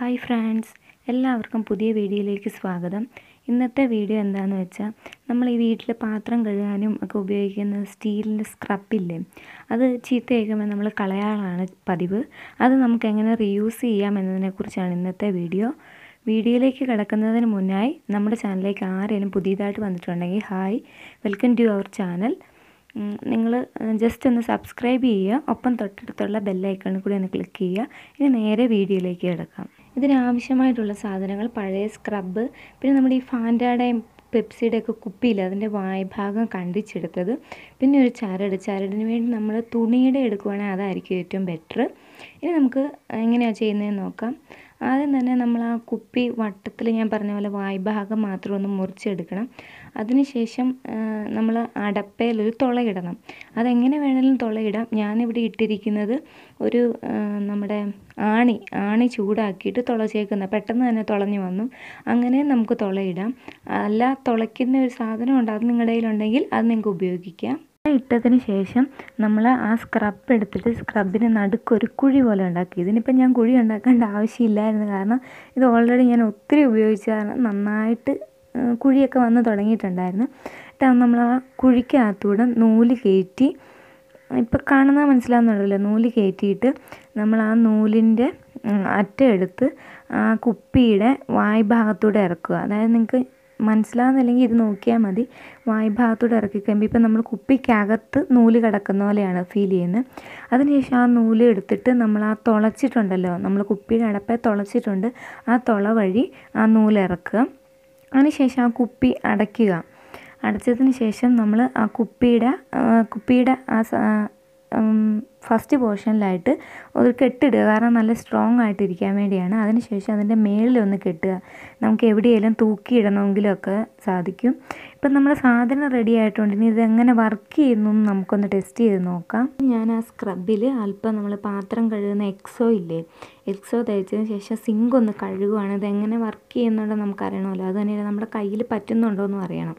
hi friends എല്ലാവർക്കും പുതിയ വീഡിയോയിലേക്ക് സ്വാഗതം ഇന്നത്തെ വീഡിയോ എന്താണെന്ന് വെച്ചാൽ നമ്മൾ ഈ വീട്ടിൽ പാത്രം കഴുകാനും ഒക്കെ ഉപയോഗിക്കുന്ന സ്റ്റീലിൻ്റെ സ്ക്രബില്ലേ അത് കഴിക്കുമ്പോൾ നമ്മൾ കളയാറാണ് പതിവ് അത് നമുക്ക് എങ്ങനെ റീയൂസ് ചെയ്യാം എന്നതിനെക്കുറിച്ചാണ് ഇന്നത്തെ വീഡിയോ വീഡിയോയിലേക്ക് കിടക്കുന്നതിന് മുന്നായി നമ്മുടെ ചാനലിലേക്ക് ആരെങ്കിലും പുതിയതായിട്ട് വന്നിട്ടുണ്ടെങ്കിൽ hi welcome to our channel നിങ്ങൾ ജസ്റ്റ് ഒന്ന് സബ്സ്ക്രൈബ് ചെയ്യുക ഒപ്പം തൊട്ടടുത്തുള്ള ബെല്ലൈക്കണിൽ കൂടി ഒന്ന് ക്ലിക്ക് ചെയ്യുക ഇനി നേരെ വീഡിയോയിലേക്ക് കിടക്കാം ഇതിനാവശ്യമായിട്ടുള്ള സാധനങ്ങൾ പഴയ സ്ക്രബ്ബ് പിന്നെ നമ്മുടെ ഈ പെപ്സിയുടെ ഒക്കെ കുപ്പിയിൽ അതിൻ്റെ വായ്ഭാഗം കണ്ടിച്ചെടുത്തത് പിന്നെ ഒരു ചരട് ചരടിന് വേണ്ടി നമ്മൾ തുണിയുടെ എടുക്കുവാണെങ്കിൽ അതായിരിക്കും ഏറ്റവും ബെറ്റർ ഇനി നമുക്ക് എങ്ങനെയാണ് ചെയ്യുന്നതെന്ന് നോക്കാം ആദ്യം തന്നെ നമ്മൾ ആ കുപ്പി വട്ടത്തിൽ ഞാൻ പറഞ്ഞ പോലെ വായ്ഭാഗം മാത്രം ഒന്ന് മുറിച്ചെടുക്കണം അതിനുശേഷം നമ്മൾ അടപ്പയിലൊരു തുളയിടണം അതെങ്ങനെ വേണമെങ്കിലും തുളയിടാം ഞാനിവിടെ ഇട്ടിരിക്കുന്നത് ഒരു നമ്മുടെ ആണി ആണി ചൂടാക്കിയിട്ട് തുളച്ചേക്കുന്ന പെട്ടെന്ന് തന്നെ തുളഞ്ഞു വന്നു അങ്ങനെ നമുക്ക് തുളയിടാം അല്ല തുളയ്ക്കുന്ന ഒരു സാധനം ഉണ്ട് അത് നിങ്ങളുടെ കയ്യിലുണ്ടെങ്കിൽ അത് നിങ്ങൾക്ക് ഉപയോഗിക്കാം ഇട്ടതിന് ശേഷം നമ്മൾ ആ സ്ക്രബ് എടുത്തിട്ട് സ്ക്രബിന് നടുക്കൊരു കുഴി പോലെ ഉണ്ടാക്കി ഇതിനിപ്പോൾ ഞാൻ കുഴി ഉണ്ടാക്കേണ്ട ആവശ്യമില്ലായിരുന്നു കാരണം ഇത് ഓൾറെഡി ഞാൻ ഒത്തിരി ഉപയോഗിച്ച കാരണം നന്നായിട്ട് കുഴിയൊക്കെ വന്ന് തുടങ്ങിയിട്ടുണ്ടായിരുന്നു എന്നിട്ട് നമ്മൾ ആ കുഴിക്കകത്തൂടെ നൂല് കയറ്റി ഇപ്പോൾ കാണുന്ന മനസ്സിലാവുന്നുണ്ടല്ലോ നൂല് കയറ്റിയിട്ട് നമ്മൾ ആ നൂലിൻ്റെ അറ്റ എടുത്ത് ആ കുപ്പിയുടെ വായ്ഭാഗത്തൂടെ ഭാഗത്തൂടെ ഇറക്കുക അതായത് നിങ്ങൾക്ക് മനസ്സിലാകുന്നില്ലെങ്കിൽ ഇത് നോക്കിയാൽ മതി വായ്ഭാഗത്തോടെ ഇറക്കി കഴിയുമ്പോൾ ഇപ്പം നമ്മൾ കുപ്പിക്കകത്ത് നൂല് കിടക്കുന്ന പോലെയാണ് ഫീൽ ചെയ്യുന്നത് അതിനുശേഷം ആ നൂല് എടുത്തിട്ട് നമ്മൾ ആ തുളച്ചിട്ടുണ്ടല്ലോ നമ്മൾ കുപ്പിയുടെ അടപ്പെ തുളച്ചിട്ടുണ്ട് ആ തുള വഴി ആ നൂല് ഇറക്കുക അതിനുശേഷം ആ കുപ്പി അടയ്ക്കുക അടച്ചതിന് ശേഷം നമ്മൾ ആ കുപ്പിയുടെ കുപ്പിയുടെ ആ ഫസ്റ്റ് പോർഷനിലായിട്ട് ഒരു കെട്ടിടുക കാരണം നല്ല സ്ട്രോങ് ആയിട്ട് ഇരിക്കാൻ വേണ്ടിയാണ് അതിനുശേഷം അതിൻ്റെ ഒന്ന് കെട്ടുക നമുക്ക് എവിടെയെങ്കിലും തൂക്കിയിടണമെങ്കിലും ഒക്കെ സാധിക്കും ഇപ്പം നമ്മൾ സാധനം റെഡി ആയിട്ടുണ്ട് ഇനി ഇതെങ്ങനെ വർക്ക് ചെയ്യുന്നു എന്ന് നമുക്കൊന്ന് ടെസ്റ്റ് ചെയ്ത് നോക്കാം ഞാൻ ആ സ്ക്രബിൽ അല്പം നമ്മൾ പാത്രം കഴുകുന്ന എക്സോ ഇല്ലേ എക്സോ തേച്ചതിന് ശേഷം സിങ്ക് ഒന്ന് കഴുകുവാണ് ഇതെങ്ങനെ വർക്ക് ചെയ്യുന്നുണ്ടോ നമുക്കറിയണമല്ലോ അതുതന്നെ നമ്മുടെ കയ്യിൽ പറ്റുന്നുണ്ടോ എന്നും അറിയണം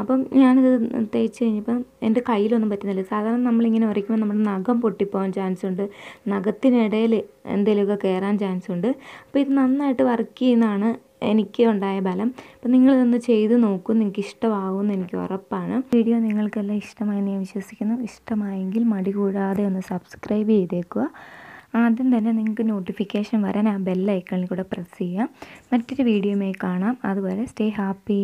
അപ്പം ഞാനിത് തേച്ച് കഴിഞ്ഞപ്പം എൻ്റെ കയ്യിലൊന്നും പറ്റുന്നില്ല സാധാരണ നമ്മളിങ്ങനെ ഉരയ്ക്കുമ്പോൾ നമ്മുടെ നഖം പൊട്ടിപ്പോകാൻ ചാൻസ് ഉണ്ട് നഖത്തിനിടയിൽ എന്തെങ്കിലുമൊക്കെ കയറാൻ ചാൻസ് ഉണ്ട് അപ്പോൾ ഇത് നന്നായിട്ട് വർക്ക് ചെയ്യുന്നതാണ് എനിക്ക് ഉണ്ടായ ബലം അപ്പം നിങ്ങളിതൊന്ന് ചെയ്ത് നോക്കൂ നിങ്ങൾക്ക് ഇഷ്ടമാകുമെന്ന് എനിക്ക് ഉറപ്പാണ് വീഡിയോ നിങ്ങൾക്കെല്ലാം ഇഷ്ടമായെന്ന് ഞാൻ വിശ്വസിക്കുന്നു ഇഷ്ടമായെങ്കിൽ മടി കൂടാതെ ഒന്ന് സബ്സ്ക്രൈബ് ചെയ്തേക്കുക ആദ്യം തന്നെ നിങ്ങൾക്ക് നോട്ടിഫിക്കേഷൻ വരാൻ ആ ബെല്ലൈക്കണിൽ കൂടെ പ്രസ് ചെയ്യാം മറ്റൊരു വീഡിയോയുമായി കാണാം അതുപോലെ സ്റ്റേ ഹാപ്പി